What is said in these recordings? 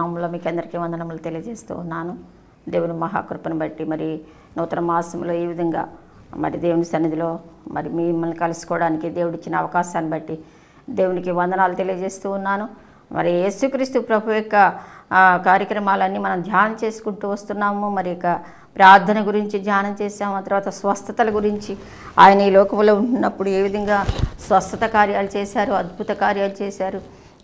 నామంలో మీకు అందరికీ వందనములు తెలియజేస్తూ ఉన్నాను దేవుని మహాకృపను బట్టి మరి నూతన మాసంలో ఈ విధంగా మరి దేవుని సన్నిధిలో మరి మిమ్మల్ని కలుసుకోవడానికి ఇచ్చిన అవకాశాన్ని బట్టి దేవునికి వందనాలు తెలియజేస్తూ ఉన్నాను మరి యేసుక్రీస్తు ప్రభు యొక్క కార్యక్రమాలన్నీ మనం ధ్యానం చేసుకుంటూ వస్తున్నాము మరి యొక్క ప్రార్థన గురించి ధ్యానం చేసాము ఆ తర్వాత స్వస్థతల గురించి ఆయన ఈ లోకంలో ఉన్నప్పుడు ఏ విధంగా స్వస్థత కార్యాలు చేశారు అద్భుత కార్యాలు చేశారు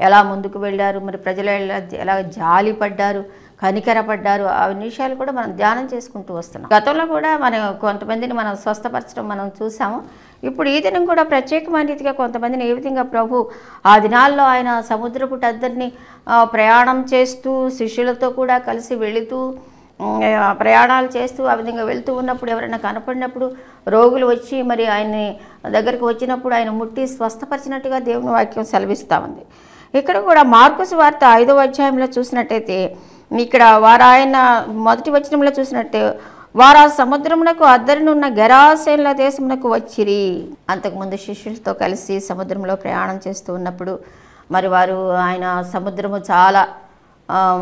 ఎలా ముందుకు వెళ్ళారు మరి ప్రజలు ఎలా ఎలా జాలిపడ్డారు కనికరపడ్డారు ఆ విషయాలు కూడా మనం ధ్యానం చేసుకుంటూ వస్తున్నాం గతంలో కూడా మనం కొంతమందిని మనం స్వస్థపరచడం మనం చూసాము ఇప్పుడు ఈ దినం కూడా ప్రత్యేకమైన రీతిగా కొంతమందిని ఏ విధంగా ప్రభు ఆ దినాల్లో ఆయన సముద్రపు టద్దరిని ప్రయాణం చేస్తూ శిష్యులతో కూడా కలిసి వెళుతూ ప్రయాణాలు చేస్తూ ఆ విధంగా వెళుతూ ఉన్నప్పుడు ఎవరైనా కనపడినప్పుడు రోగులు వచ్చి మరి ఆయన్ని దగ్గరికి వచ్చినప్పుడు ఆయన ముట్టి స్వస్థపరిచినట్టుగా దేవుని వాక్యం సెలవిస్తూ ఉంది ఇక్కడ కూడా మార్కుస్ వార్త ఐదవ అధ్యాయంలో చూసినట్టయితే ఇక్కడ వారు ఆయన మొదటి వచనంలో చూసినట్టు వారు ఆ సముద్రమునకు అద్దరినున్న గరాసేన్ల దేశమునకు వచ్చిరి అంతకుముందు శిష్యులతో కలిసి సముద్రంలో ప్రయాణం చేస్తూ ఉన్నప్పుడు మరి వారు ఆయన సముద్రము చాలా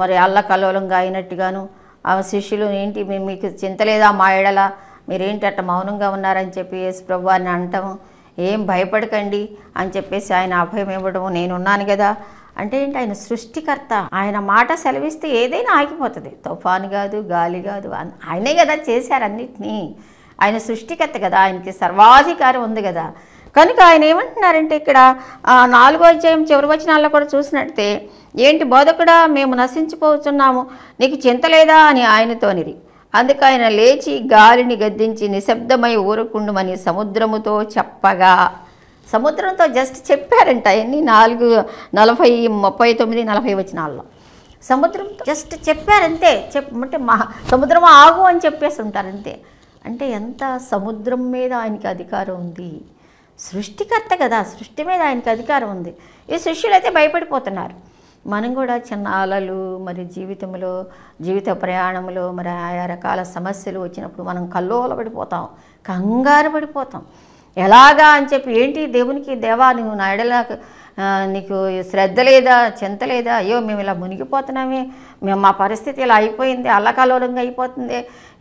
మరి అల్లకల్లోలంగా అయినట్టుగాను ఆ శిష్యులు ఏంటి మీకు చింతలేదా మా ఎడల మీరేంటి అట్ట మౌనంగా ఉన్నారని చెప్పి ఎస్ ప్రభు అని అంటాము ఏం భయపడకండి అని చెప్పేసి ఆయన అభయం ఇవ్వడం నేనున్నాను కదా అంటే ఏంటి ఆయన సృష్టికర్త ఆయన మాట సెలవిస్తే ఏదైనా ఆగిపోతుంది తుఫాను కాదు గాలి కాదు ఆయనే కదా చేశారు అన్నిటినీ ఆయన సృష్టికర్త కదా ఆయనకి సర్వాధికారం ఉంది కదా కనుక ఆయన ఏమంటున్నారంటే ఇక్కడ నాలుగో అధ్యాయం చివరి వచనాల్లో కూడా చూసినట్టే ఏంటి బోధకుడా మేము నశించిపోతున్నాము నీకు చింత లేదా అని ఆయనతోనిది అందుకు ఆయన లేచి గాలిని గద్దించి నిశ్శబ్దమై ఊరుకుండుమని సముద్రముతో చెప్పగా సముద్రంతో జస్ట్ చెప్పారంట ఎన్ని నాలుగు నలభై ముప్పై తొమ్మిది నలభై వచనాల్లో సముద్రం జస్ట్ చెప్పారంతే చెప్ అంటే మా సముద్రం ఆగు అని చెప్పేసి ఉంటారంతే అంటే ఎంత సముద్రం మీద ఆయనకి అధికారం ఉంది సృష్టికర్త కదా సృష్టి మీద ఆయనకి అధికారం ఉంది ఈ శిష్యులైతే భయపడిపోతున్నారు మనం కూడా చిన్న అలలు మరి జీవితంలో జీవిత ప్రయాణంలో మరి ఆయా రకాల సమస్యలు వచ్చినప్పుడు మనం కల్లోల పడిపోతాం కంగారు పడిపోతాం ఎలాగా అని చెప్పి ఏంటి దేవునికి దేవా నువ్వు నా ఎడల నీకు శ్రద్ధ లేదా చింత లేదా అయ్యో మేము ఇలా మునిగిపోతున్నామే మేము మా పరిస్థితి ఇలా అయిపోయింది అల్లకలోలంగా అయిపోతుంది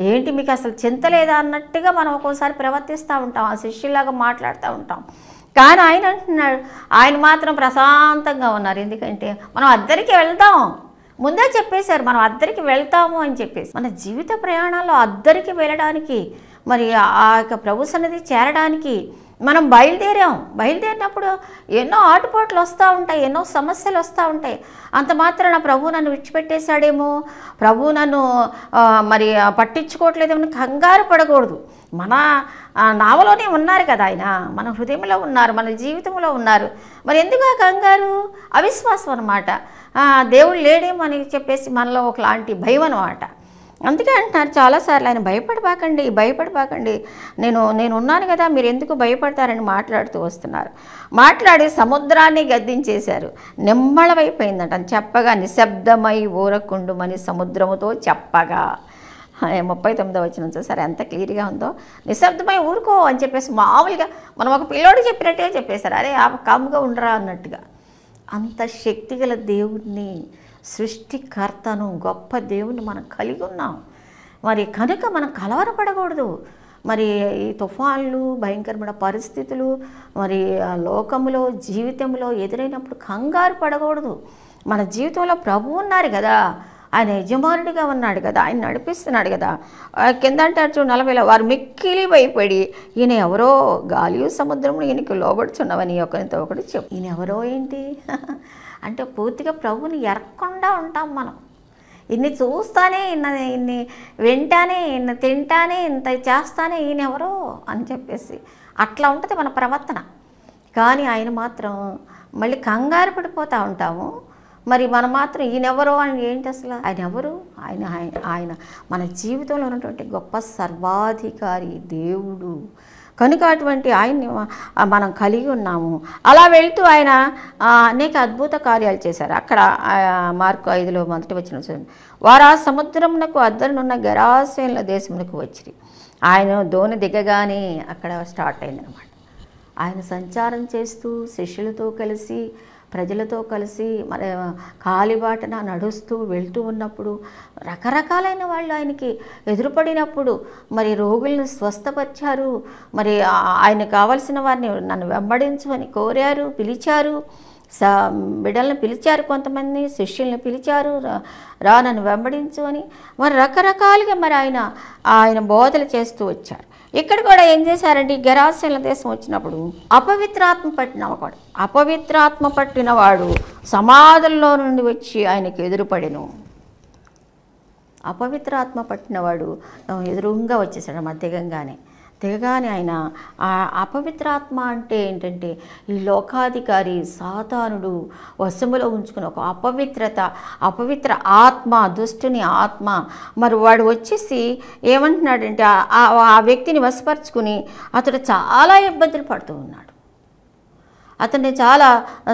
ఏంటి మీకు అసలు చింత లేదా అన్నట్టుగా మనం ఒక్కోసారి ప్రవర్తిస్తూ ఉంటాం ఆ శిష్యులాగా మాట్లాడుతూ ఉంటాం కానీ ఆయన అంటున్నాడు ఆయన మాత్రం ప్రశాంతంగా ఉన్నారు ఎందుకంటే మనం అద్దరికి వెళ్దాం ముందే చెప్పేశారు మనం అద్దరికి వెళ్తాము అని చెప్పేసి మన జీవిత ప్రయాణాల్లో అద్దరికి వెళ్ళడానికి మరి ఆ యొక్క ప్రభు సన్నిధి చేరడానికి మనం బయలుదేరాం బయలుదేరినప్పుడు ఎన్నో ఆటుపోట్లు వస్తూ ఉంటాయి ఎన్నో సమస్యలు వస్తూ ఉంటాయి అంత మాత్రం నా ప్రభు నన్ను విడిచిపెట్టేశాడేమో ప్రభు నన్ను మరి పట్టించుకోవట్లేదేమో కంగారు పడకూడదు మన నావలోనే ఉన్నారు కదా ఆయన మన హృదయంలో ఉన్నారు మన జీవితంలో ఉన్నారు మరి ఎందుకు ఆ కంగారు అవిశ్వాసం అనమాట దేవుడు లేడేమో అని చెప్పేసి మనలో ఒకలాంటి భయం అనమాట అందుకే అంటున్నారు చాలాసార్లు ఆయన భయపడబాకండి భయపడబాకండి నేను నేను ఉన్నాను కదా మీరు ఎందుకు భయపడతారని మాట్లాడుతూ వస్తున్నారు మాట్లాడి సముద్రాన్ని గద్దించేశారు నిమ్మళమైపోయిందంట చెప్పగా నిశ్శబ్దమై ఊరకుండుమని సముద్రముతో చెప్పగా ముప్పై తొమ్మిదో వచ్చిన చూసారు ఎంత క్లియర్గా ఉందో నిశ్శబ్దమై ఊరుకో అని చెప్పేసి మామూలుగా మనం ఒక పిల్లోడు చెప్పినట్టే చెప్పేశారు అరే ఆ కామ్గా ఉండరా అన్నట్టుగా అంత శక్తిగల దేవుడిని సృష్టికర్తను గొప్ప దేవుణ్ణి మనం కలిగి ఉన్నాం మరి కనుక మనం కలవరపడకూడదు మరి ఈ తుఫాన్లు భయంకరమైన పరిస్థితులు మరి లోకంలో జీవితంలో ఎదురైనప్పుడు కంగారు పడకూడదు మన జీవితంలో ప్రభు ఉన్నారు కదా ఆయన యజమానుడిగా ఉన్నాడు కదా ఆయన నడిపిస్తున్నాడు కదా కింద అంటారు చూడు నలభైలో వారు మిక్కిలి భయపడి ఈయన ఎవరో గాలియు సముద్రము ఈయనకి లోబడుచున్నవని ఒకరితో ఒకటి చెప్పు ఈయన ఎవరో ఏంటి అంటే పూర్తిగా ప్రభుని ఎరక్కుండా ఉంటాం మనం ఇన్ని చూస్తానే ఇన్న ఇన్ని వింటానే ఇన్న తింటానే ఇంత చేస్తానే ఈయన ఎవరో అని చెప్పేసి అట్లా ఉంటుంది మన ప్రవర్తన కానీ ఆయన మాత్రం మళ్ళీ కంగారు పడిపోతూ ఉంటాము మరి మనం మాత్రం ఈయనెవరు ఆయన ఏంటి అసలు ఆయన ఎవరు ఆయన ఆయన మన జీవితంలో ఉన్నటువంటి గొప్ప సర్వాధికారి దేవుడు కనుక అటువంటి ఆయన్ని మనం కలిగి ఉన్నాము అలా వెళ్తూ ఆయన అనేక అద్భుత కార్యాలు చేశారు అక్కడ మార్కు ఐదులో మొదటి వచ్చిన వారు ఆ సముద్రమునకు అద్దరునున్న గరాసేనుల దేశమునకు వచ్చి ఆయన దోణి దిగగానే అక్కడ స్టార్ట్ అయిందనమాట ఆయన సంచారం చేస్తూ శిష్యులతో కలిసి ప్రజలతో కలిసి మరి కాలిబాటన నడుస్తూ వెళ్తూ ఉన్నప్పుడు రకరకాలైన వాళ్ళు ఆయనకి ఎదురుపడినప్పుడు మరి రోగులను స్వస్థపరిచారు మరి ఆయన కావలసిన వారిని నన్ను వెంబడించు అని కోరారు పిలిచారు స బిడ్డలను పిలిచారు కొంతమంది శిష్యుల్ని పిలిచారు రా నన్ను వెంబడించు అని మరి రకరకాలుగా మరి ఆయన ఆయన బోధలు చేస్తూ వచ్చారు ఇక్కడ కూడా ఏం చేశారంటే గెరాశీల దేశం వచ్చినప్పుడు అపవిత్రాత్మ పట్టిన ఒకడు అపవిత్రాత్మ పట్టిన వాడు సమాధుల్లో నుండి వచ్చి ఆయనకు ఎదురుపడిను అపవిత్రాత్మ పట్టినవాడు ఎదురుగా వచ్చేసాడు మధ్యగంగానే తెగానే ఆయన ఆ అపవిత్రాత్మ అంటే ఏంటంటే ఈ లోకాధికారి సాతానుడు వశములో ఉంచుకుని ఒక అపవిత్రత అపవిత్ర ఆత్మ దుష్టుని ఆత్మ మరి వాడు వచ్చేసి ఏమంటున్నాడంటే ఆ వ్యక్తిని వశపరుచుకుని అతడు చాలా ఇబ్బందులు పడుతూ ఉన్నాడు అతన్ని చాలా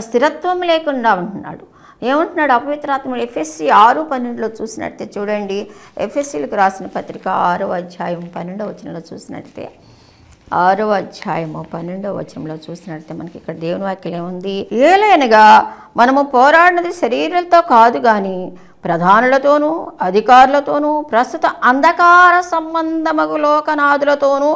స్థిరత్వం లేకుండా ఉంటున్నాడు ఏమంటున్నాడు అపవిత్రాత్ముడు ఎఫ్ఎస్సి ఆరు పన్నెండులో చూసినట్టే చూడండి ఎఫ్ఎస్సీలకు రాసిన పత్రిక ఆరో అధ్యాయం పన్నెండవ వచనంలో చూసినట్టే ఆరవ అధ్యాయము పన్నెండవ వచనంలో చూసినట్లయితే మనకి ఇక్కడ దేవుని వాక్యం ఏముంది ఏలైనగా మనము పోరాడినది శరీరంతో కాదు కానీ ప్రధానులతోనూ అధికారులతోనూ ప్రస్తుత అంధకార సంబంధమగు లోకనాథులతోనూ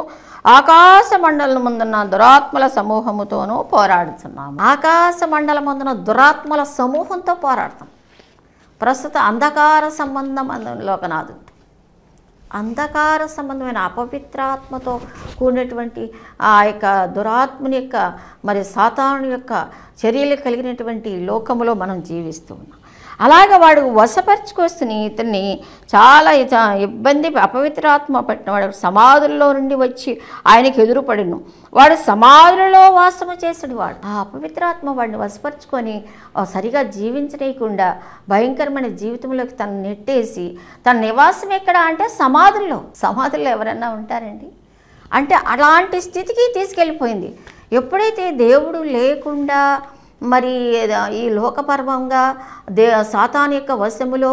ఆకాశ మండలం ముందున్న దురాత్మల సమూహముతోనూ పోరాడుతున్నాము మండలం ముందున దురాత్మల సమూహంతో పోరాడుతాం ప్రస్తుత అంధకార సంబంధం లోకనాథు అంధకార సంబంధమైన అపవిత్రాత్మతో కూడినటువంటి ఆ యొక్క దురాత్మని యొక్క మరి సాతాను యొక్క చర్యలు కలిగినటువంటి లోకములో మనం జీవిస్తూ ఉన్నాం అలాగ వాడు వశపరుచుకొస్తుని ఇతన్ని చాలా ఇబ్బంది అపవిత్రాత్మ వాడు సమాధుల్లో నుండి వచ్చి ఆయనకి ఎదురుపడిను వాడు సమాధులలో వాసము చేసాడు వాడు ఆ అపవిత్రాత్మ వాడిని వశపరుచుకొని సరిగా జీవించలేకుండా భయంకరమైన జీవితంలోకి తను నెట్టేసి తన నివాసం ఎక్కడ అంటే సమాధుల్లో సమాధుల్లో ఎవరన్నా ఉంటారండి అంటే అలాంటి స్థితికి తీసుకెళ్ళిపోయింది ఎప్పుడైతే దేవుడు లేకుండా మరి ఈ లోకపర్వంగా దే సాతాన్ యొక్క వశములో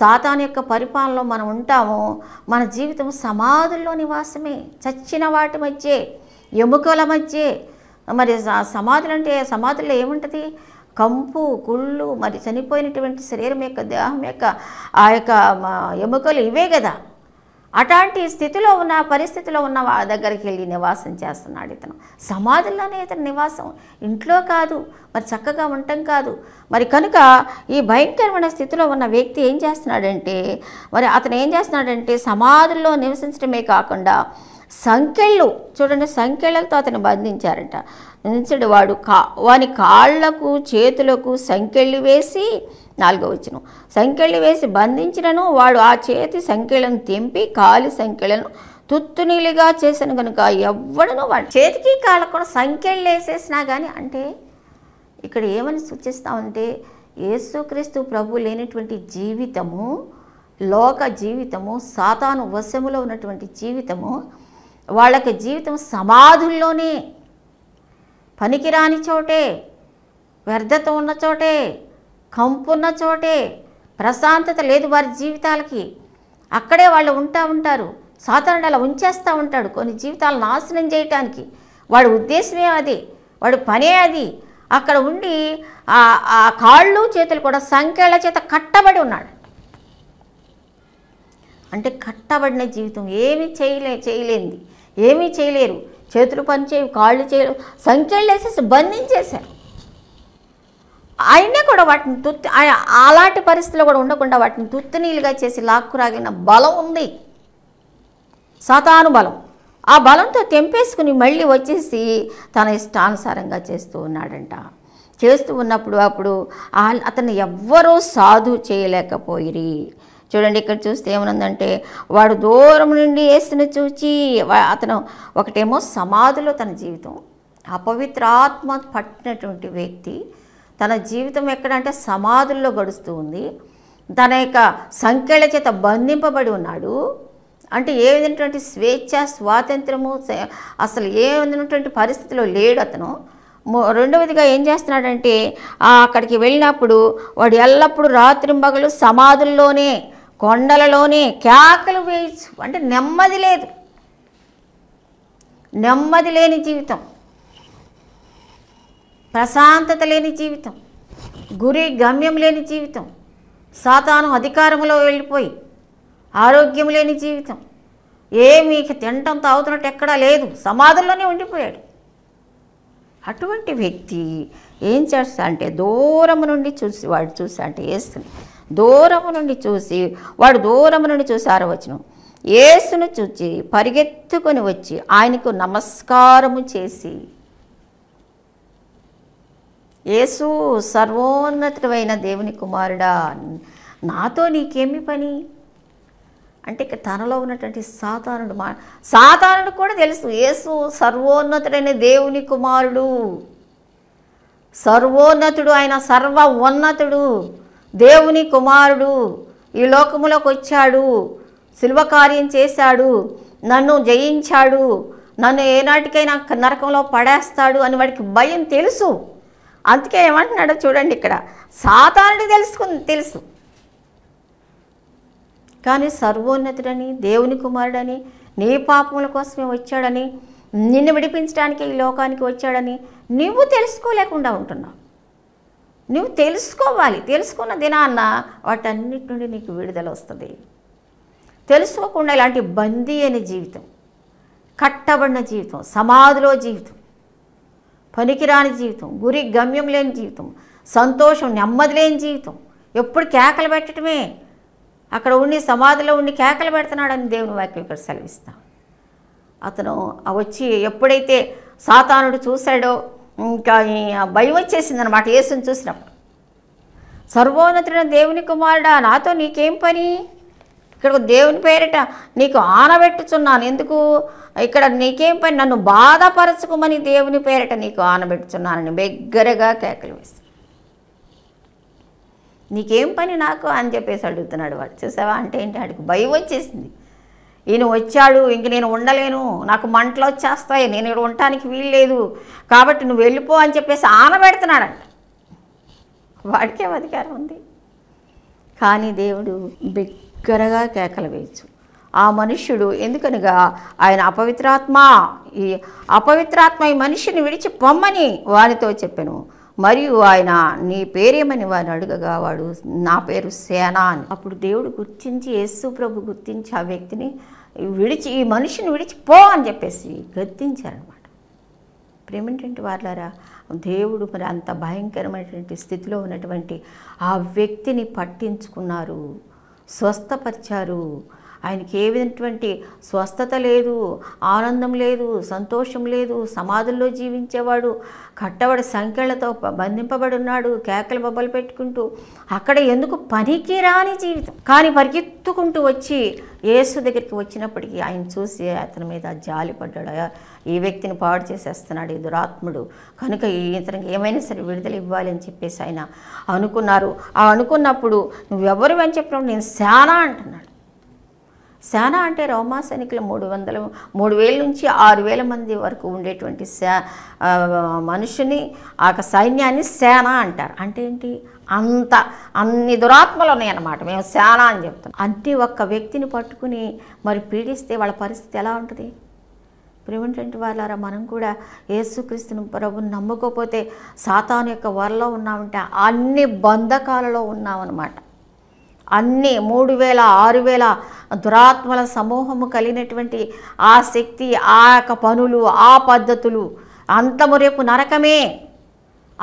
సాతాన్ యొక్క పరిపాలనలో మనం ఉంటాము మన జీవితం సమాధుల్లో నివాసమే చచ్చిన వాటి మధ్య ఎముకల మధ్య మరి సమాధులు అంటే సమాధుల్లో ఏముంటుంది కంపు కుళ్ళు మరి చనిపోయినటువంటి శరీరం యొక్క దేహం యొక్క ఆ యొక్క ఎముకలు ఇవే కదా అట్లాంటి స్థితిలో ఉన్న పరిస్థితిలో ఉన్న వాళ్ళ దగ్గరికి వెళ్ళి నివాసం చేస్తున్నాడు ఇతను సమాధుల్లోనే ఇతను నివాసం ఇంట్లో కాదు మరి చక్కగా ఉండటం కాదు మరి కనుక ఈ భయంకరమైన స్థితిలో ఉన్న వ్యక్తి ఏం చేస్తున్నాడంటే మరి అతను ఏం చేస్తున్నాడంటే సమాధుల్లో నివసించడమే కాకుండా సంఖ్యలు చూడండి సంఖ్యలతో అతను బంధించారట బంధించడు వాడు కా వాని కాళ్లకు చేతులకు సంఖ్యలు వేసి నాలుగో వచ్చిన సంఖ్యలు వేసి బంధించినను వాడు ఆ చేతి సంఖ్యలను తెంపి కాలి సంఖ్యలను తుత్తునీలుగా చేశాను కనుక ఎవడనో వాడు చేతికి కాళ్ళకు కూడా సంఖ్యలు వేసేసినా కానీ అంటే ఇక్కడ ఏమని సూచిస్తామంటే యేసుక్రీస్తు ప్రభు లేనటువంటి జీవితము లోక జీవితము సాతాను వశములో ఉన్నటువంటి జీవితము వాళ్ళకి జీవితం సమాధుల్లోనే పనికిరాని చోటే వ్యర్థత ఉన్న చోటే కంపున్న చోటే ప్రశాంతత లేదు వారి జీవితాలకి అక్కడే వాళ్ళు ఉంటా ఉంటారు సాధారణ అలా ఉంచేస్తూ ఉంటాడు కొన్ని జీవితాలు నాశనం చేయటానికి వాడి ఉద్దేశమే అది వాడు పనే అది అక్కడ ఉండి ఆ కాళ్ళు చేతులు కూడా సంఖ్యల చేత కట్టబడి ఉన్నాడు అంటే కట్టబడిన జీవితం ఏమి చేయలే చేయలేంది ఏమీ చేయలేరు చేతులు పనిచేయవు కాళ్ళు చేయలేవు సంఖ్యలు వేసేసి బంధించేశారు ఆయనే కూడా వాటిని తుత్తి అలాంటి పరిస్థితుల్లో కూడా ఉండకుండా వాటిని తుత్తినీలుగా చేసి లాక్కురాగిన బలం ఉంది సతాను బలం ఆ బలంతో తెంపేసుకుని మళ్ళీ వచ్చేసి తన ఇష్టానుసారంగా చేస్తూ ఉన్నాడంట చేస్తూ ఉన్నప్పుడు అప్పుడు అతను ఎవ్వరూ సాధు చేయలేకపోయి చూడండి ఇక్కడ చూస్తే ఏమనుందంటే వాడు దూరం నుండి వేసిన చూచి అతను ఒకటేమో సమాధిలో తన జీవితం అపవిత్రాత్మ పట్టినటువంటి వ్యక్తి తన జీవితం ఎక్కడంటే సమాధుల్లో గడుస్తూ ఉంది తన యొక్క సంఖ్యల చేత బంధింపబడి ఉన్నాడు అంటే ఏ విధమైనటువంటి స్వేచ్ఛ స్వాతంత్రము అసలు ఏ విధమైనటువంటి పరిస్థితిలో లేడు అతను రెండవదిగా ఏం చేస్తున్నాడంటే అక్కడికి వెళ్ళినప్పుడు వాడు ఎల్లప్పుడూ రాత్రింబగలు సమాధుల్లోనే కొండలలోనే కేకలు వేయచ్చు అంటే నెమ్మది లేదు నెమ్మది లేని జీవితం ప్రశాంతత లేని జీవితం గురి గమ్యం లేని జీవితం సాతాను అధికారంలో వెళ్ళిపోయి ఆరోగ్యం లేని జీవితం ఏమీ తినటం తాగుతున్నట్టు ఎక్కడా లేదు సమాధుల్లోనే ఉండిపోయాడు అటువంటి వ్యక్తి ఏం చేస్తా అంటే దూరం నుండి చూసి వాడు చూసి అంటే వేస్తుంది దూరము నుండి చూసి వాడు దూరము నుండి చూసి ఆరవచ్చును యేసును చూచి పరిగెత్తుకొని వచ్చి ఆయనకు నమస్కారము చేసి యేసు సర్వోన్నతమైన దేవుని కుమారుడా నాతో నీకేమి పని అంటే ఇక తనలో ఉన్నటువంటి సాధారణుడు మా సాధారణుడు కూడా తెలుసు యేసు సర్వోన్నతుడైన దేవుని కుమారుడు సర్వోన్నతుడు ఆయన సర్వ ఉన్నతుడు దేవుని కుమారుడు ఈ లోకములోకి వచ్చాడు శిల్వ కార్యం చేశాడు నన్ను జయించాడు నన్ను ఏనాటికైనా నరకంలో పడేస్తాడు అని వాడికి భయం తెలుసు అందుకే ఏమంటున్నాడో చూడండి ఇక్కడ సాధారణ తెలుసుకుంది తెలుసు కానీ సర్వోన్నతుడని దేవుని కుమారుడని నీ పాపముల కోసమే వచ్చాడని నిన్ను విడిపించడానికి ఈ లోకానికి వచ్చాడని నువ్వు తెలుసుకోలేకుండా ఉంటున్నావు నువ్వు తెలుసుకోవాలి తెలుసుకున్న దినాన్న వాటన్నిటి నుండి నీకు విడుదల వస్తుంది తెలుసుకోకుండా ఇలాంటి బందీ అనే జీవితం కట్టబడిన జీవితం సమాధిలో జీవితం పనికిరాని జీవితం గురి గమ్యం లేని జీవితం సంతోషం నెమ్మది లేని జీవితం ఎప్పుడు కేకలు పెట్టడమే అక్కడ ఉండి సమాధిలో ఉండి కేకలు పెడుతున్నాడని దేవుని వాక్యం ఇక్కడ సెలవిస్తాం అతను వచ్చి ఎప్పుడైతే సాతానుడు చూశాడో ఇంకా భయం వచ్చేసింది అనమాట యేసుని చూసినప్పుడు సర్వోన్నతుడైన దేవుని కుమారుడా నాతో నీకేం పని ఇక్కడ దేవుని పేరిట నీకు ఆనబెట్టుచున్నాను ఎందుకు ఇక్కడ నీకేం పని నన్ను బాధపరచుకోమని దేవుని పేరిట నీకు ఆనబెట్టుచున్నానని బిగ్గరగా కేకలు వేసి నీకేం పని నాకు అని చెప్పేసి అడుగుతున్నాడు వాడు చూసావా అంటే ఏంటి వాడికి భయం వచ్చేసింది ఈయన వచ్చాడు ఇంక నేను ఉండలేను నాకు మంటలు వచ్చేస్తాయి నేను ఇక్కడ ఉండటానికి వీల్లేదు కాబట్టి నువ్వు వెళ్ళిపో అని చెప్పేసి ఆనబెడుతున్నాడంట వాడికే అధికారం ఉంది కానీ దేవుడు బిగ్గరగా కేకలు వేయచ్చు ఆ మనుష్యుడు ఎందుకనగా ఆయన అపవిత్రాత్మ ఈ అపవిత్రాత్మ ఈ మనిషిని విడిచి పొమ్మని వారితో చెప్పాను మరియు ఆయన నీ పేరేమని వారిని అడుగగా వాడు నా పేరు సేనా అని అప్పుడు దేవుడు గుర్తించి యేసు ప్రభు గుర్తించి ఆ వ్యక్తిని విడిచి ఈ మనిషిని విడిచిపో అని చెప్పేసి గద్దించారనమాట ప్రేమేంటంటే వాళ్ళారా దేవుడు మరి అంత భయంకరమైనటువంటి స్థితిలో ఉన్నటువంటి ఆ వ్యక్తిని పట్టించుకున్నారు స్వస్థపరిచారు ఆయనకి ఏ విధమైనటువంటి స్వస్థత లేదు ఆనందం లేదు సంతోషం లేదు సమాధుల్లో జీవించేవాడు కట్టబడి సంఖ్యలతో బంధింపబడి ఉన్నాడు కేకలు బొబ్బలు పెట్టుకుంటూ అక్కడ ఎందుకు పనికి రాని జీవితం కానీ పరిగెత్తుకుంటూ వచ్చి యేసు దగ్గరికి వచ్చినప్పటికీ ఆయన చూసి అతని మీద జాలి పడ్డాడు ఈ వ్యక్తిని పాడు చేసేస్తున్నాడు ఈ దురాత్ముడు కనుక ఇతనికి ఏమైనా సరే విడుదల ఇవ్వాలి అని చెప్పేసి ఆయన అనుకున్నారు ఆ అనుకున్నప్పుడు నువ్వెవరు అని చెప్పినప్పుడు నేను శానా అంటున్నాడు శానా అంటే రోమా సైనికులు మూడు వందల మూడు వేల నుంచి ఆరు వేల మంది వరకు ఉండేటువంటి శా మనుషుని ఆ సైన్యాన్ని సేన అంటారు అంటే ఏంటి అంత అన్ని దురాత్మలు ఉన్నాయన్నమాట మేము సేన అని చెప్తాం అంటే ఒక్క వ్యక్తిని పట్టుకుని మరి పీడిస్తే వాళ్ళ పరిస్థితి ఎలా ఉంటుంది ప్రేమంటే వాళ్ళారా మనం కూడా యేసుక్రీస్తుని ప్రభుని నమ్ముకోపోతే సాతాను యొక్క వరలో ఉన్నామంటే అన్ని బంధకాలలో ఉన్నామన్నమాట అన్ని మూడు వేల ఆరు వేల దురాత్మల సమూహము కలిగినటువంటి ఆ శక్తి ఆ యొక్క పనులు ఆ పద్ధతులు అంతము రేపు నరకమే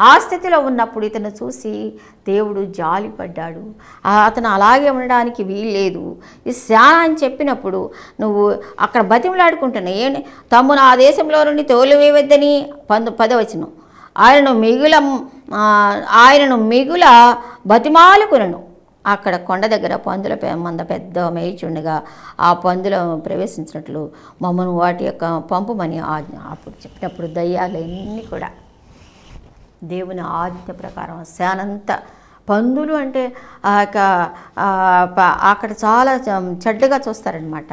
ఆ స్థితిలో ఉన్నప్పుడు ఇతను చూసి దేవుడు జాలిపడ్డాడు అతను అలాగే ఉండడానికి వీల్లేదు శానా అని చెప్పినప్పుడు నువ్వు అక్కడ బతిమలాడుకుంటున్నావు ఏంటి తమ్ము నా దేశంలో నుండి తోలువేయవద్దని పంద పదవచనం ఆయనను మిగుల ఆయనను మిగుల బతిమాలుకునను అక్కడ కొండ దగ్గర పందుల మంద పెద్ద మేయిచుండగా ఆ పందులు ప్రవేశించినట్లు మమ్మను వాటి యొక్క పంపమని ఆజ్ఞ అప్పుడు చెప్పినప్పుడు దయ్యాలన్నీ కూడా దేవుని ఆజ్ఞ ప్రకారం శానంత పందులు అంటే ఆ యొక్క అక్కడ చాలా చెడ్డగా చూస్తారనమాట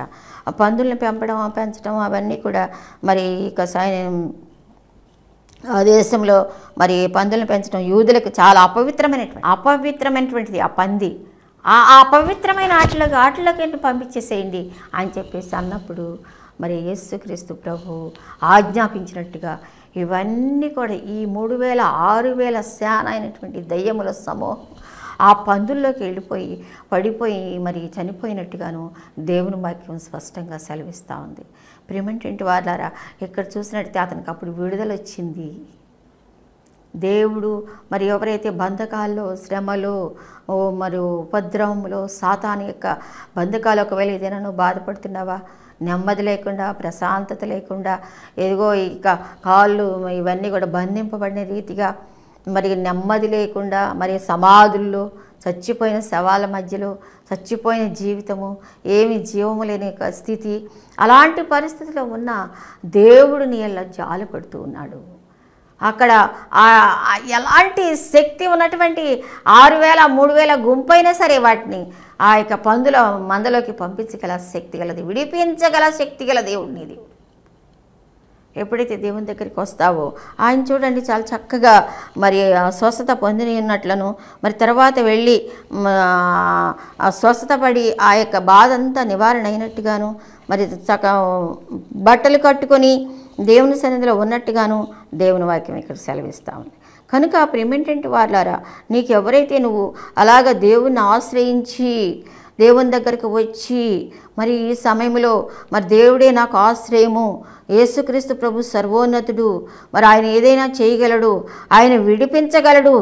పందుల్ని పెంపడం పెంచడం అవన్నీ కూడా మరి ఇక సైన్ ఆ దేశంలో మరి పందులను పెంచడం యూదులకు చాలా అపవిత్రమైనటువంటి అపవిత్రమైనటువంటిది ఆ పంది ఆ అపవిత్రమైన ఆటలకు ఆటలకి పంపించేసేయండి అని చెప్పేసి అన్నప్పుడు మరి యేసుక్రీస్తు ప్రభు ఆజ్ఞాపించినట్టుగా ఇవన్నీ కూడా ఈ మూడు వేల ఆరు వేల శాన అయినటువంటి దయ్యముల సమూహం ఆ పందుల్లోకి వెళ్ళిపోయి పడిపోయి మరి చనిపోయినట్టుగాను దేవుని వాక్యం స్పష్టంగా సెలవిస్తూ ఉంది ప్రేమంటే వాళ్ళారా ఇక్కడ చూసినట్టయితే అతనికి అప్పుడు విడుదల వచ్చింది దేవుడు మరి ఎవరైతే బంధకాల్లో శ్రమలు మరి ఉపద్రవములు సాతాని యొక్క బంధకాలు ఒకవేళ ఏదైనా నువ్వు బాధపడుతున్నావా నెమ్మది లేకుండా ప్రశాంతత లేకుండా ఎదిగో ఇక కాళ్ళు ఇవన్నీ కూడా బంధింపబడిన రీతిగా మరి నెమ్మది లేకుండా మరి సమాధుల్లో చచ్చిపోయిన శవాల మధ్యలో చచ్చిపోయిన జీవితము ఏమి జీవము లేని స్థితి అలాంటి పరిస్థితిలో ఉన్న దేవుడు నీళ్ళ జాలి పడుతూ ఉన్నాడు అక్కడ ఎలాంటి శక్తి ఉన్నటువంటి ఆరు వేల మూడు వేల గుంపైనా సరే వాటిని ఆ యొక్క పందుల మందలోకి పంపించగల శక్తి గలది విడిపించగల శక్తి గల దేవుడు ఎప్పుడైతే దేవుని దగ్గరికి వస్తావో ఆయన చూడండి చాలా చక్కగా మరి స్వస్థత పొందిని ఉన్నట్లను మరి తర్వాత వెళ్ళి స్వస్థత పడి ఆ యొక్క బాధ అంతా నివారణ అయినట్టుగాను మరి చక్క బట్టలు కట్టుకొని దేవుని సన్నిధిలో ఉన్నట్టుగాను దేవుని వాక్యం ఇక్కడ సెలవిస్తూ ఉంది కనుక ప్రిమెంటెంట్ వాళ్ళారా నీకు ఎవరైతే నువ్వు అలాగ దేవుణ్ణి ఆశ్రయించి దేవుని దగ్గరికి వచ్చి మరి ఈ సమయంలో మరి దేవుడే నాకు ఆశ్రయము యేసుక్రీస్తు ప్రభు సర్వోన్నతుడు మరి ఆయన ఏదైనా చేయగలడు ఆయన విడిపించగలడు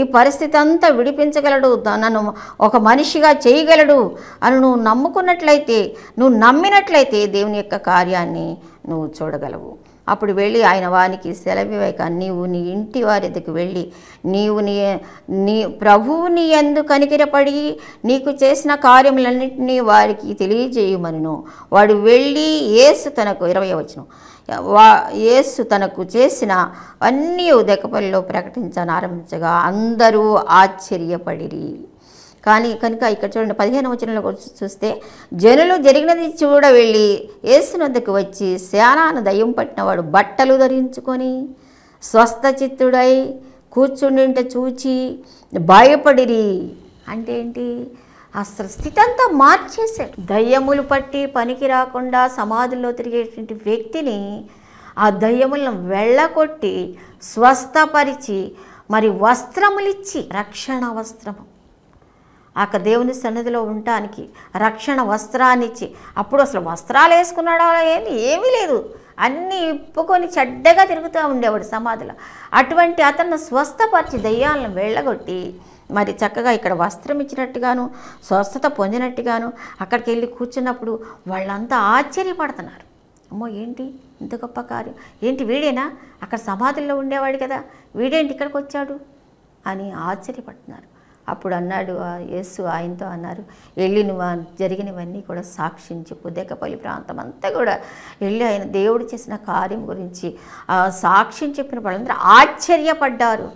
ఈ పరిస్థితి అంతా విడిపించగలడు నన్ను ఒక మనిషిగా చేయగలడు అని నువ్వు నమ్ముకున్నట్లయితే నువ్వు నమ్మినట్లయితే దేవుని యొక్క కార్యాన్ని నువ్వు చూడగలవు అప్పుడు వెళ్ళి ఆయన వానికి సెలవివేక నీవు నీ ఇంటి వారి దగ్గరికి వెళ్ళి నీవు నీ నీ ప్రభువుని ఎందు కనికిరపడి నీకు చేసిన కార్యములన్నింటినీ వారికి తెలియజేయమను వాడు వెళ్ళి ఏసు తనకు ఇరవై వచ్చును వా యేసు తనకు చేసిన అన్నీ ఉదకపల్లిలో ప్రకటించని ఆరంభించగా అందరూ ఆశ్చర్యపడిరి కానీ కనుక ఇక్కడ చూడండి పదిహేను వచనంలో చూస్తే జనులు జరిగినది చూడ వెళ్ళి ఏసునందుకు వచ్చి శానాను దయ్యం పట్టినవాడు బట్టలు ధరించుకొని స్వస్థ చిత్తుడై కూర్చుండింట చూచి భయపడిరి అంటే ఏంటి అసలు స్థితి అంతా మార్చేశాడు దయ్యములు పట్టి పనికి రాకుండా సమాధుల్లో తిరిగేటువంటి వ్యక్తిని ఆ దయ్యములను వెళ్ళగొట్టి స్వస్థపరిచి మరి వస్త్రములిచ్చి రక్షణ వస్త్రము ఆ దేవుని సన్నిధిలో ఉండటానికి రక్షణ వస్త్రాన్నిచ్చి అప్పుడు అసలు వస్త్రాలు వేసుకున్నాడో ఏమి ఏమీ లేదు అన్నీ ఇప్పుకొని చెడ్డగా తిరుగుతూ ఉండేవాడు సమాధిలో అటువంటి అతను స్వస్థపరిచి దయ్యాలను వెళ్ళగొట్టి మరి చక్కగా ఇక్కడ వస్త్రం ఇచ్చినట్టుగాను స్వస్థత పొందినట్టుగాను అక్కడికి వెళ్ళి కూర్చున్నప్పుడు వాళ్ళంతా ఆశ్చర్యపడుతున్నారు అమ్మో ఏంటి ఇంత గొప్ప కార్యం ఏంటి వీడేనా అక్కడ సమాధుల్లో ఉండేవాడు కదా వీడేంటి ఇక్కడికి వచ్చాడు అని ఆశ్చర్యపడుతున్నారు అప్పుడు అన్నాడు యేసు ఆయనతో అన్నారు వెళ్ళినవ జరిగినవన్నీ కూడా సాక్షిని చెప్పు దెక్కపల్లి ప్రాంతం అంతా కూడా వెళ్ళి ఆయన దేవుడు చేసిన కార్యం గురించి సాక్షిని చెప్పిన వాళ్ళందరూ ఆశ్చర్యపడ్డారు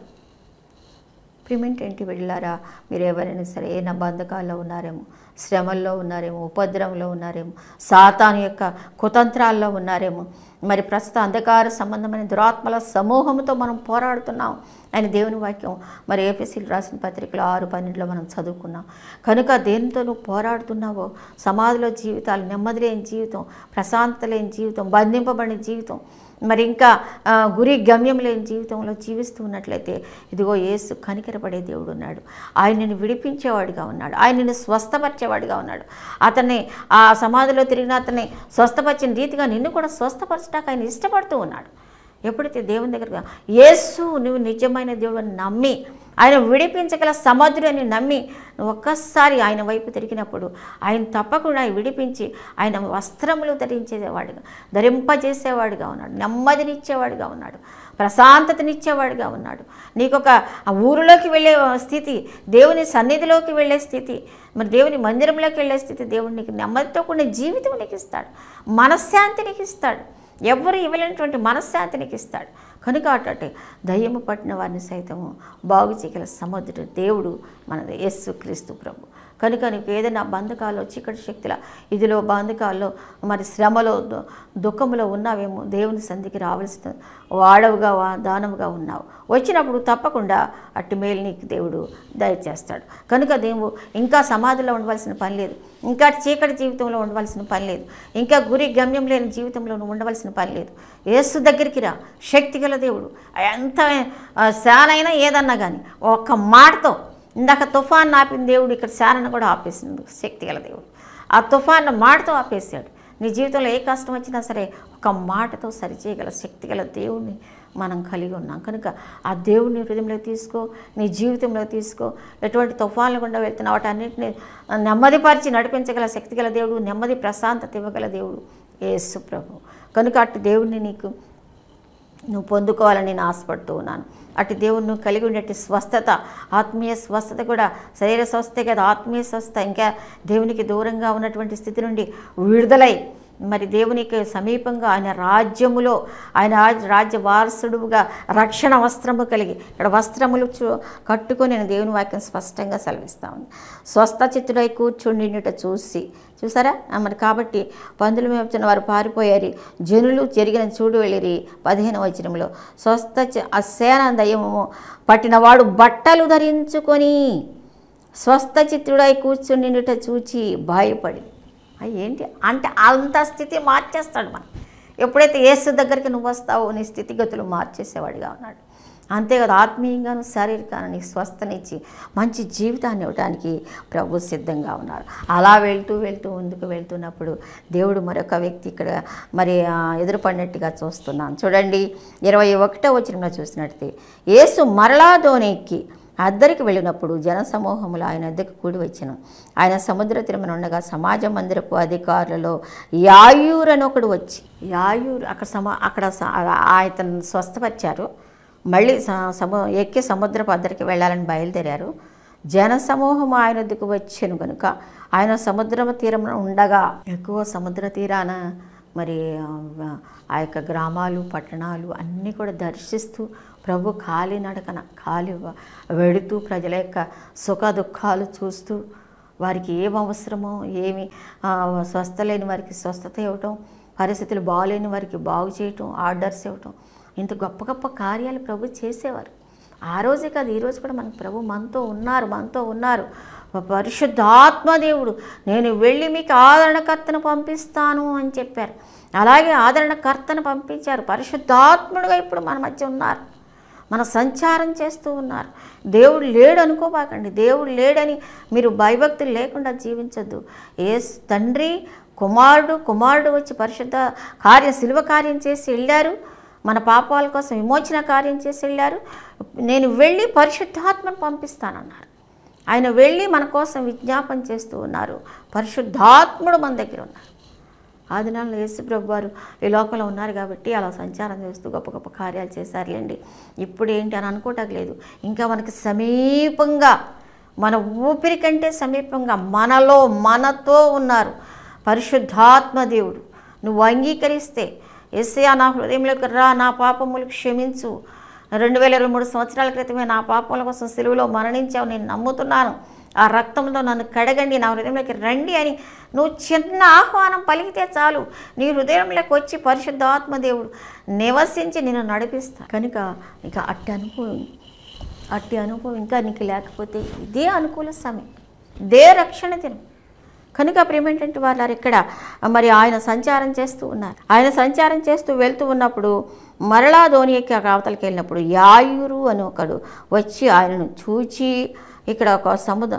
ప్రిమెంట్ ఏంటి వెళ్ళారా మీరు ఎవరైనా సరే ఏ నబంధకాల్లో ఉన్నారేమో శ్రమల్లో ఉన్నారేమో ఉపద్రవంలో ఉన్నారేమో సాతాను యొక్క కుతంత్రాల్లో ఉన్నారేమో మరి ప్రస్తుత అంధకార సంబంధమైన దురాత్మల సమూహంతో మనం పోరాడుతున్నాం అని దేవుని వాక్యం మరి ఏపీసీలు రాసిన పత్రికలో ఆరు పన్నెండులో మనం చదువుకున్నాం కనుక దేనితో నువ్వు పోరాడుతున్నావో సమాధిలో జీవితాలు నెమ్మది లేని జీవితం ప్రశాంత లేని జీవితం బంధింపబడిన జీవితం మరి ఇంకా గురి గమ్యం లేని జీవితంలో జీవిస్తూ ఉన్నట్లయితే ఇదిగో ఏసు కనికరపడే దేవుడు ఉన్నాడు ఆయనను విడిపించేవాడిగా ఉన్నాడు ఆయనని స్వస్థపరిచేవాడిగా ఉన్నాడు అతన్ని ఆ సమాధిలో తిరిగిన అతన్ని స్వస్థపరిచిన రీతిగా నిన్ను కూడా స్వస్థపరచడానికి ఆయన ఇష్టపడుతూ ఉన్నాడు ఎప్పుడైతే దేవుని దగ్గరగా ఏసు నువ్వు నిజమైన దేవుడు నమ్మి ఆయన విడిపించగల అని నమ్మి ఒక్కసారి ఆయన వైపు తిరిగినప్పుడు ఆయన తప్పకుండా విడిపించి ఆయన వస్త్రములు ధరించేవాడుగా ధరింపజేసేవాడుగా ఉన్నాడు నెమ్మదినిచ్చేవాడుగా ఉన్నాడు ప్రశాంతతనిచ్చేవాడుగా ఉన్నాడు నీకు ఒక ఊరిలోకి వెళ్ళే స్థితి దేవుని సన్నిధిలోకి వెళ్ళే స్థితి మరి దేవుని మందిరంలోకి వెళ్ళే స్థితి దేవుడు నీకు నెమ్మదితో కూడిన జీవితం నీకు ఇస్తాడు మనశ్శాంతి నీకు ఇస్తాడు ఎవరు ఇవ్వలేనటువంటి మనశ్శాంతి నీకు ఇస్తాడు కనుక అటు దయ్యము పట్టిన వారిని సైతము బాగు చేయగల సముద్రుడు దేవుడు మన యేసు క్రీస్తు ప్రభు కనుక నీకు ఏదైనా బంధకాల్లో చీకటి శక్తుల ఇదిలో బంధకాల్లో మరి శ్రమలో దుఃఖంలో ఉన్నావేమో దేవుని సంధికి రావాల్సిన వాడవుగా దానముగా ఉన్నావు వచ్చినప్పుడు తప్పకుండా అట్టి మేలు నీకు దేవుడు దయచేస్తాడు కనుక దేవుడు ఇంకా సమాధిలో ఉండవలసిన పని లేదు ఇంకా చీకటి జీవితంలో ఉండవలసిన పని లేదు ఇంకా గురి గమ్యం లేని జీవితంలో ఉండవలసిన పని లేదు ఏసు దగ్గరికి రా శక్తి గల దేవుడు ఎంత శానైనా ఏదన్నా కానీ ఒక్క మాటతో ఇందాక తుఫాన్ ఆపిన దేవుడు ఇక్కడ శారణ కూడా ఆపేసింది శక్తి గల దేవుడు ఆ తుఫాన్ను మాటతో ఆపేశాడు నీ జీవితంలో ఏ కష్టం వచ్చినా సరే ఒక మాటతో సరిచేయగల శక్తి గల దేవుడిని మనం కలిగి ఉన్నాం కనుక ఆ దేవుడిని హృదయంలో తీసుకో నీ జీవితంలో తీసుకో ఎటువంటి తుఫాన్లు గుండా వెళ్తున్న వాటన్నింటిని నెమ్మదిపరిచి నడిపించగల శక్తి గల దేవుడు నెమ్మది ప్రశాంతత ఇవ్వగల దేవుడు ఏ ప్రభు కనుక అటు దేవుడిని నీకు నువ్వు పొందుకోవాలని నేను ఆశపడుతూ ఉన్నాను అటు దేవుడు నువ్వు కలిగి ఉండేటి స్వస్థత ఆత్మీయ స్వస్థత కూడా శరీర స్వస్థే కదా ఆత్మీయ స్వస్థ ఇంకా దేవునికి దూరంగా ఉన్నటువంటి స్థితి నుండి విడుదలై మరి దేవునికి సమీపంగా ఆయన రాజ్యములో ఆయన రాజ్య వారసుడుగా రక్షణ వస్త్రము కలిగి ఇక్కడ వస్త్రములు కట్టుకొని నేను దేవుని వాక్యం స్పష్టంగా సెలవిస్తా ఉంది చిత్తుడై కూర్చుండిట చూసి చూసారా మరి కాబట్టి పందుల మీద వారు పారిపోయారు జనులు జరిగిన చూడు వెళ్ళిరి పదిహేను వచనంలో స్వస్థ అసేన దయ్యము పట్టినవాడు బట్టలు ధరించుకొని స్వస్థ చిత్తుడై కూర్చుండిట చూచి భయపడి ఏంటి అంటే అంత స్థితి మార్చేస్తాడు మనం ఎప్పుడైతే ఏసు దగ్గరికి నువ్వు వస్తావో నీ స్థితిగతులు మార్చేసేవాడిగా ఉన్నాడు అంతేకాదు ఆత్మీయంగాను శారీరకాన్ని స్వస్థనిచ్చి మంచి జీవితాన్ని ఇవ్వడానికి ప్రభు సిద్ధంగా ఉన్నారు అలా వెళ్తూ వెళ్తూ ముందుకు వెళ్తున్నప్పుడు దేవుడు మరొక వ్యక్తి ఇక్కడ మరి ఎదురుపడినట్టుగా చూస్తున్నాను చూడండి ఇరవై ఒకటో వచ్చిన చూసినట్టు ఏసు మరలా ధోని ఎక్కి అద్దరికి వెళ్ళినప్పుడు జనసమూహములు ఆయన అద్దెకు కూడి వచ్చాను ఆయన సముద్ర ఉండగా సమాజ మందిరపు అధికారులలో యాయూర్ అని ఒకడు వచ్చి యాయూర్ అక్కడ సమా అక్కడ ఆయన స్వస్థపరిచారు మళ్ళీ సము ఎక్కి సముద్రపు అద్దరికి వెళ్ళాలని బయలుదేరారు జనసమూహం ఆయన దిక్కు వచ్చాను కనుక ఆయన సముద్ర తీరం ఉండగా ఎక్కువ సముద్ర తీరాన మరి ఆ యొక్క గ్రామాలు పట్టణాలు అన్నీ కూడా దర్శిస్తూ ప్రభు ఖాళీ నడకన ఖాళీ వెడుతూ ప్రజల యొక్క సుఖ దుఃఖాలు చూస్తూ వారికి ఏం అవసరమో ఏమి స్వస్థ లేని వారికి స్వస్థత ఇవ్వటం పరిస్థితులు బాగలేని వారికి బాగు చేయటం ఆర్డర్స్ ఇవ్వటం ఇంత గొప్ప గొప్ప కార్యాలు ప్రభు చేసేవారు ఆ రోజే కాదు ఈరోజు కూడా మనకు ప్రభు మనతో ఉన్నారు మనతో ఉన్నారు పరిశుద్ధాత్మదేవుడు నేను వెళ్ళి మీకు ఆదరణకర్తను పంపిస్తాను అని చెప్పారు అలాగే ఆదరణకర్తను పంపించారు పరిశుద్ధాత్ముడుగా ఇప్పుడు మన మధ్య ఉన్నారు మన సంచారం చేస్తూ ఉన్నారు దేవుడు లేడు అనుకోబాకండి దేవుడు లేడని మీరు భయభక్తులు లేకుండా జీవించద్దు ఏ తండ్రి కుమారుడు కుమారుడు వచ్చి పరిశుద్ధ కార్య శిల్వ కార్యం చేసి వెళ్ళారు మన పాపాల కోసం విమోచన కార్యం చేసి వెళ్ళారు నేను వెళ్ళి పరిశుద్ధాత్మను పంపిస్తానన్నారు ఆయన వెళ్ళి మన కోసం విజ్ఞాపన చేస్తూ ఉన్నారు పరిశుద్ధాత్ముడు మన దగ్గర ఉన్నారు ఆదినాలను ప్రభు వారు ఈ లోకంలో ఉన్నారు కాబట్టి అలా సంచారం చేస్తూ గొప్ప గొప్ప కార్యాలు చేశారులేండి ఇప్పుడు ఏంటి అని అనుకోవటం ఇంకా మనకి సమీపంగా మన ఊపిరి కంటే సమీపంగా మనలో మనతో ఉన్నారు పరిశుద్ధాత్మ దేవుడు నువ్వు అంగీకరిస్తే ఎస్సయా నా హృదయంలోకి రా నా పాపములు క్షమించు రెండు వేల ఇరవై మూడు సంవత్సరాల క్రితమే నా పాపముల కోసం సెలువులో మరణించావు నేను నమ్ముతున్నాను ఆ రక్తంలో నన్ను కడగండి నా హృదయంలోకి రండి అని నువ్వు చిన్న ఆహ్వానం పలికితే చాలు నీ హృదయంలోకి వచ్చి పరిశుద్ధాత్మదేవుడు నివసించి నేను నడిపిస్తా కనుక ఇక అట్టి అనుభవం అట్టి అనుభవం ఇంకా నీకు లేకపోతే ఇదే అనుకూల సమయం ఇదే రక్షణ దినం కనుక ప్రేమేంటంటే వాళ్ళ ఇక్కడ మరి ఆయన సంచారం చేస్తూ ఉన్నారు ఆయన సంచారం చేస్తూ వెళ్తూ ఉన్నప్పుడు మరలా ధోని అవతలకి వెళ్ళినప్పుడు యాయూరు అని ఒకడు వచ్చి ఆయనను చూచి ఇక్కడ ఒక సముద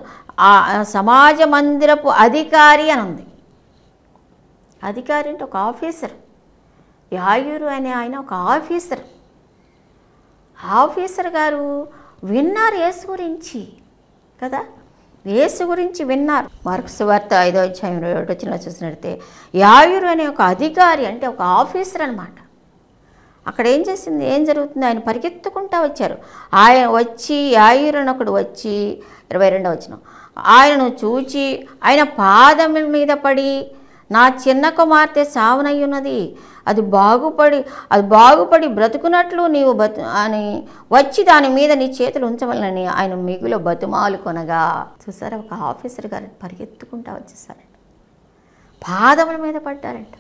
సమాజ మందిరపు అధికారి అని ఉంది అధికారి అంటే ఒక ఆఫీసర్ యాయూరు అనే ఆయన ఒక ఆఫీసర్ ఆఫీసర్ గారు విన్నారు యేసు గురించి కదా యేసు గురించి విన్నారు మార్క్స్ వార్త ఐదో అధ్యాయం ఏడో వచ్చిన చూసినట్టే యాయురు అనే ఒక అధికారి అంటే ఒక ఆఫీసర్ అనమాట అక్కడ ఏం చేసింది ఏం జరుగుతుంది ఆయన పరిగెత్తుకుంటా వచ్చారు ఆయన వచ్చి ఆయురనొకడు వచ్చి ఇరవై రెండవ వచ్చిన ఆయనను చూచి ఆయన పాదం మీద పడి నా చిన్న కుమార్తె సావనయ్యున్నది అది బాగుపడి అది బాగుపడి బ్రతుకున్నట్లు నీవు బతు అని వచ్చి దాని మీద నీ చేతులు ఉంచవలనని ఆయన మిగులు బతుమాలు కొనగా చూసారా ఒక ఆఫీసర్ గారు పరిగెత్తుకుంటా వచ్చేసారంట పాదముల మీద పడ్డారంట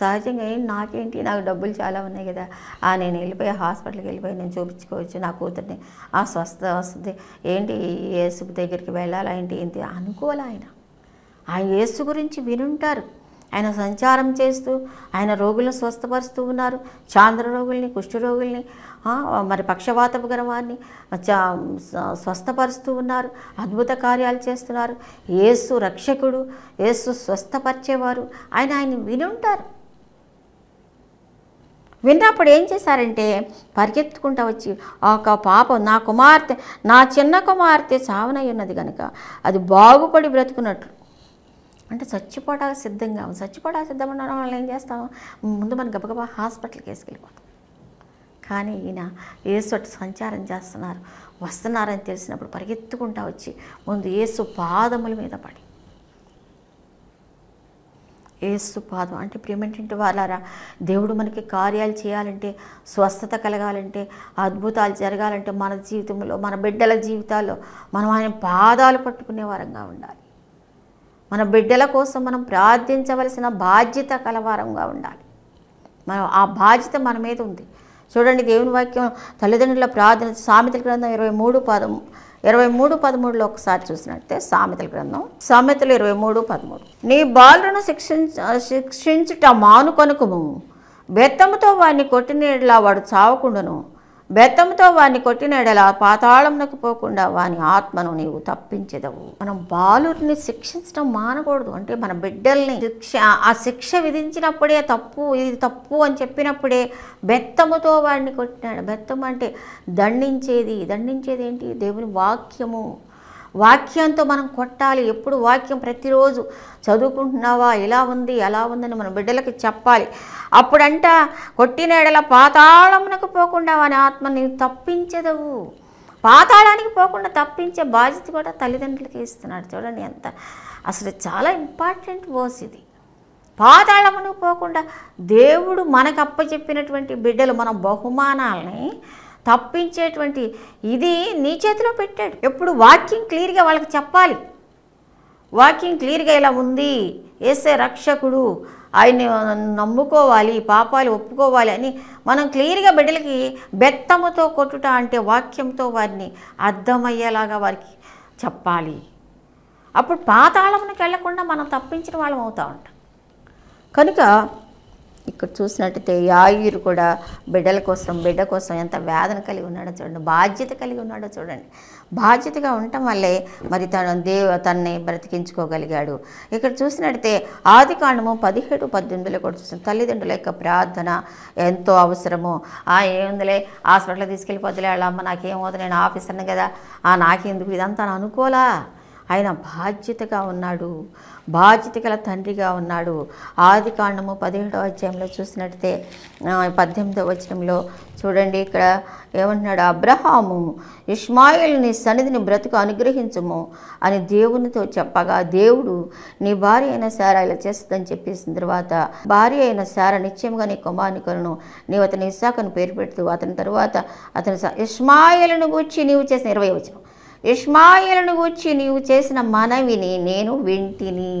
సహజంగా ఏం నాకేంటి నాకు డబ్బులు చాలా ఉన్నాయి కదా ఆ నేను వెళ్ళిపోయి హాస్పిటల్కి వెళ్ళిపోయి నేను చూపించుకోవచ్చు నా కూతుర్ని ఆ స్వస్థ వస్తుంది ఏంటి ఏసుకు దగ్గరికి వెళ్ళాలా ఏంటి ఏంటి అనుకోవాలి ఆయన ఆ యేసు గురించి వినుంటారు ఆయన సంచారం చేస్తూ ఆయన రోగులను స్వస్థపరుస్తూ ఉన్నారు చాంద్ర రోగుల్ని కుష్ఠరోగుల్ని మరి పక్షవాతపు గర్వాన్ని స్వస్థపరుస్తూ ఉన్నారు అద్భుత కార్యాలు చేస్తున్నారు ఏసు రక్షకుడు ఏసు స్వస్థపరిచేవారు ఆయన ఆయన వినుంటారు విన్నప్పుడు ఏం చేశారంటే పరిగెత్తుకుంటూ వచ్చి ఒక పాపం నా కుమార్తె నా చిన్న కుమార్తె చావనై ఉన్నది కనుక అది బాగుపడి బ్రతుకున్నట్లు అంటే చచ్చిపోవడానికి సిద్ధంగా ఉంది చచ్చిపోటా సిద్ధం ఉండడం వాళ్ళు ఏం చేస్తాము ముందు మనం గబగబా హాస్పిటల్కి వేసుకెళ్ళిపోతాం కానీ ఈయన ఏసు అటు సంచారం చేస్తున్నారు వస్తున్నారని తెలిసినప్పుడు పరిగెత్తుకుంటా వచ్చి ముందు ఏసు పాదముల మీద పడి ఏసు పాదం అంటే ప్రియమంటే వాళ్ళారా దేవుడు మనకి కార్యాలు చేయాలంటే స్వస్థత కలగాలంటే అద్భుతాలు జరగాలంటే మన జీవితంలో మన బిడ్డల జీవితాల్లో మనం ఆయన పాదాలు పట్టుకునే వారంగా ఉండాలి మన బిడ్డల కోసం మనం ప్రార్థించవలసిన బాధ్యత కలవారంగా ఉండాలి మనం ఆ బాధ్యత మన మీద ఉంది చూడండి దేవుని వాక్యం తల్లిదండ్రుల ప్రార్థన సామెతల గ్రంథం ఇరవై మూడు పదము ఇరవై మూడు పదమూడులో ఒకసారి చూసినట్టే సామెతల గ్రంథం సామెతలు ఇరవై మూడు పదమూడు నీ బాలును శిక్షించ శిక్షించుట మానుకొనుకుము బెత్తముతో వాడిని కొట్టినలా వాడు చావకుండును బెత్తంతో వాడిని కొట్టినడల పాతాళంలోకి పోకుండా వాని ఆత్మను నీవు తప్పించదవు మనం బాలుడిని శిక్షించడం మానకూడదు అంటే మన బిడ్డల్ని శిక్ష ఆ శిక్ష విధించినప్పుడే తప్పు ఇది తప్పు అని చెప్పినప్పుడే బెత్తముతో వాడిని కొట్టినాడు బెత్తం అంటే దండించేది దండించేది ఏంటి దేవుని వాక్యము వాక్యంతో మనం కొట్టాలి ఎప్పుడు వాక్యం ప్రతిరోజు చదువుకుంటున్నావా ఇలా ఉంది ఎలా ఉందని మన బిడ్డలకి చెప్పాలి అప్పుడంట ఎడల పాతాళమునకు పోకుండా వాని ఆత్మ నీవు తప్పించదవు పాతాళానికి పోకుండా తప్పించే బాధ్యత కూడా తల్లిదండ్రులకి ఇస్తున్నాడు చూడండి ఎంత అసలు చాలా ఇంపార్టెంట్ వర్స్ ఇది పాతాళమునకు పోకుండా దేవుడు మనకు అప్పచెప్పినటువంటి బిడ్డలు మన బహుమానాలని తప్పించేటువంటి ఇది నీ చేతిలో పెట్టాడు ఎప్పుడు వాక్యం క్లియర్గా వాళ్ళకి చెప్పాలి వాకింగ్ క్లియర్గా ఇలా ఉంది ఏసే రక్షకుడు ఆయన్ని నమ్ముకోవాలి పాపాలు ఒప్పుకోవాలి అని మనం క్లియర్గా బిడ్డలకి బెత్తముతో కొట్టుట అంటే వాక్యంతో వారిని అర్థమయ్యేలాగా వారికి చెప్పాలి అప్పుడు పాతాళమునికి వెళ్లకుండా మనం తప్పించిన వాళ్ళం అవుతూ ఉంటాం కనుక ఇక్కడ చూసినట్టయితే యాయురు కూడా బిడ్డల కోసం బిడ్డ కోసం ఎంత వేదన కలిగి ఉన్నాడో చూడండి బాధ్యత కలిగి ఉన్నాడో చూడండి బాధ్యతగా ఉండటం వల్లే మరి తను దేవ తన్ని బ్రతికించుకోగలిగాడు ఇక్కడ చూసినట్టయితే ఆది కాండము పదిహేడు పద్దెనిమిదిలో కూడా చూసిన తల్లిదండ్రుల యొక్క ప్రార్థన ఎంతో అవసరము ఆ ఏముందిలే హాస్పిటల్లో తీసుకెళ్ళిపోతులే వాళ్ళమ్మ నాకేం నేను ఆఫీసర్ని కదా ఆ నాకెందుకు ఇదంతా అనుకోలా ఆయన బాధ్యతగా ఉన్నాడు బాధ్యత గల తండ్రిగా ఉన్నాడు ఆది కాండము పదిహేడవ అధ్యాయంలో చూసినట్టే పద్దెనిమిదవ వచనంలో చూడండి ఇక్కడ ఏమంటున్నాడు అబ్రహాము ఇష్మాయిల్ నీ సన్నిధిని బ్రతుకు అనుగ్రహించము అని దేవునితో చెప్పగా దేవుడు నీ భార్య అయిన సార ఇలా చేస్తుందని చెప్పేసిన తర్వాత భార్య అయిన సారా నిశ్చయంగా నీ కుమారుని కొను నీవు అతని ఇస్సాకను పేరు పెడుతూ అతని తర్వాత అతను ఇష్మాయిల్ను గూర్చి నీవు చేసిన ఇరవై వచనం ఇష్మాయిలను గుర్చి నీవు చేసిన మనవిని నేను వింటిని